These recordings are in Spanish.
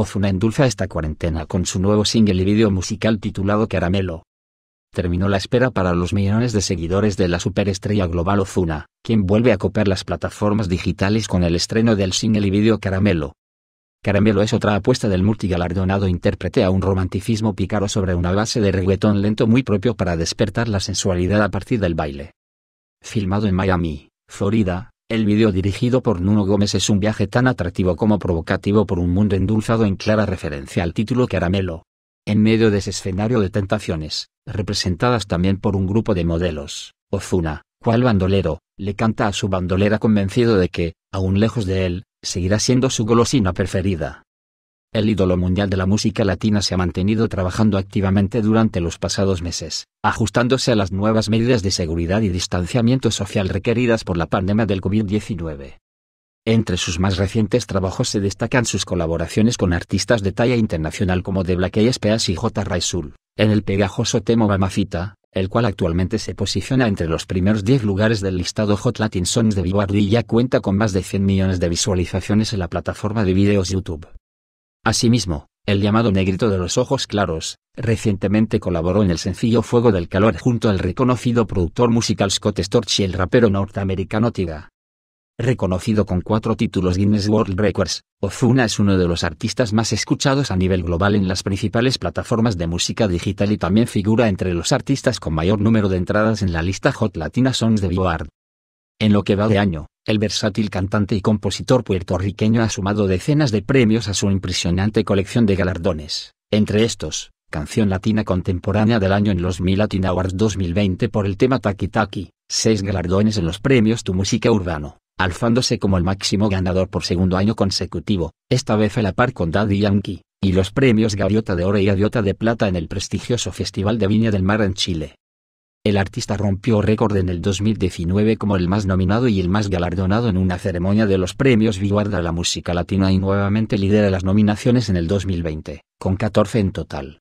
Ozuna endulza esta cuarentena con su nuevo single y vídeo musical titulado Caramelo. Terminó la espera para los millones de seguidores de la superestrella global Ozuna, quien vuelve a copiar las plataformas digitales con el estreno del single y vídeo Caramelo. Caramelo es otra apuesta del multigalardonado intérprete a un romanticismo pícaro sobre una base de reguetón lento muy propio para despertar la sensualidad a partir del baile. Filmado en Miami, Florida, el video dirigido por Nuno Gómez es un viaje tan atractivo como provocativo por un mundo endulzado en clara referencia al título Caramelo. En medio de ese escenario de tentaciones, representadas también por un grupo de modelos, Ozuna, cual bandolero, le canta a su bandolera convencido de que, aún lejos de él, seguirá siendo su golosina preferida. El ídolo mundial de la música latina se ha mantenido trabajando activamente durante los pasados meses, ajustándose a las nuevas medidas de seguridad y distanciamiento social requeridas por la pandemia del COVID-19. Entre sus más recientes trabajos se destacan sus colaboraciones con artistas de talla internacional como The Black Eyed Peas y J. Raisul, en el pegajoso tema Mamacita, el cual actualmente se posiciona entre los primeros 10 lugares del listado Hot Latin Songs de Billboard y ya cuenta con más de 100 millones de visualizaciones en la plataforma de videos YouTube. Asimismo, el llamado Negrito de los Ojos Claros, recientemente colaboró en el sencillo Fuego del Calor junto al reconocido productor musical Scott Storch y el rapero norteamericano Tiga. Reconocido con cuatro títulos Guinness World Records, Ozuna es uno de los artistas más escuchados a nivel global en las principales plataformas de música digital y también figura entre los artistas con mayor número de entradas en la lista Hot Latina Songs de Billboard. En lo que va de año, el versátil cantante y compositor puertorriqueño ha sumado decenas de premios a su impresionante colección de galardones, entre estos, Canción Latina Contemporánea del Año en los Mi Latin Awards 2020 por el tema Taki Taki, seis galardones en los premios Tu Música Urbano, alzándose como el máximo ganador por segundo año consecutivo, esta vez a la par con Daddy Yankee, y los premios Gaviota de Oro y Gaviota de Plata en el prestigioso Festival de Viña del Mar en Chile. El artista rompió récord en el 2019 como el más nominado y el más galardonado en una ceremonia de los premios Viguarda a la música latina y nuevamente lidera las nominaciones en el 2020, con 14 en total.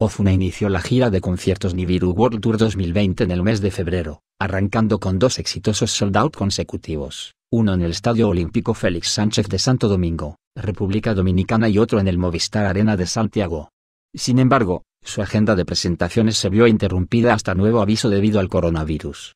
Ozuna inició la gira de conciertos Nibiru World Tour 2020 en el mes de febrero, arrancando con dos exitosos sold out consecutivos, uno en el Estadio Olímpico Félix Sánchez de Santo Domingo, República Dominicana y otro en el Movistar Arena de Santiago. Sin embargo, su agenda de presentaciones se vio interrumpida hasta nuevo aviso debido al coronavirus.